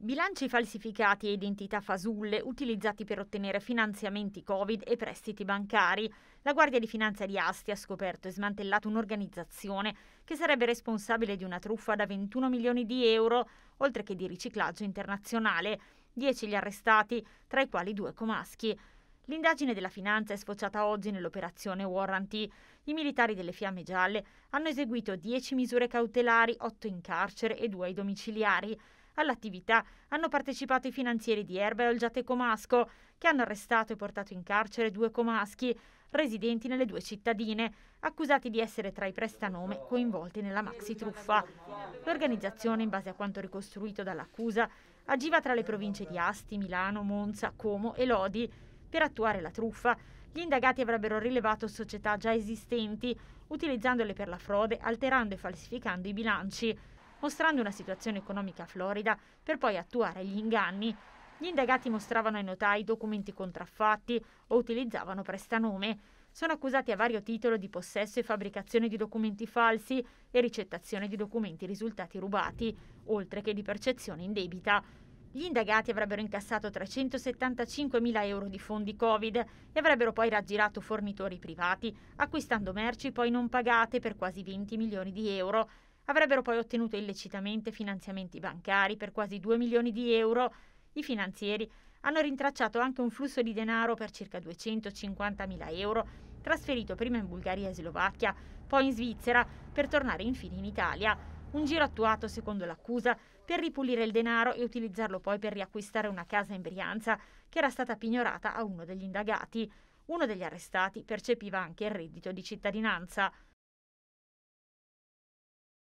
Bilanci falsificati e identità fasulle utilizzati per ottenere finanziamenti Covid e prestiti bancari. La Guardia di Finanza di Asti ha scoperto e smantellato un'organizzazione che sarebbe responsabile di una truffa da 21 milioni di euro, oltre che di riciclaggio internazionale. Dieci gli arrestati, tra i quali due comaschi. L'indagine della finanza è sfociata oggi nell'operazione Warranty. I militari delle Fiamme Gialle hanno eseguito 10 misure cautelari, 8 in carcere e 2 ai domiciliari. All'attività hanno partecipato i finanzieri di Erba e Olgiate Comasco, che hanno arrestato e portato in carcere due comaschi, residenti nelle due cittadine, accusati di essere tra i prestanome coinvolti nella maxi truffa. L'organizzazione, in base a quanto ricostruito dall'accusa, agiva tra le province di Asti, Milano, Monza, Como e Lodi. Per attuare la truffa, gli indagati avrebbero rilevato società già esistenti, utilizzandole per la frode, alterando e falsificando i bilanci mostrando una situazione economica florida per poi attuare gli inganni. Gli indagati mostravano ai notai documenti contraffatti o utilizzavano prestanome. Sono accusati a vario titolo di possesso e fabbricazione di documenti falsi e ricettazione di documenti risultati rubati, oltre che di percezione in debita. Gli indagati avrebbero incassato 375.000 euro di fondi Covid e avrebbero poi raggirato fornitori privati, acquistando merci poi non pagate per quasi 20 milioni di euro Avrebbero poi ottenuto illecitamente finanziamenti bancari per quasi 2 milioni di euro. I finanzieri hanno rintracciato anche un flusso di denaro per circa 250 mila euro, trasferito prima in Bulgaria e Slovacchia, poi in Svizzera, per tornare infine in Italia. Un giro attuato, secondo l'accusa, per ripulire il denaro e utilizzarlo poi per riacquistare una casa in Brianza, che era stata pignorata a uno degli indagati. Uno degli arrestati percepiva anche il reddito di cittadinanza.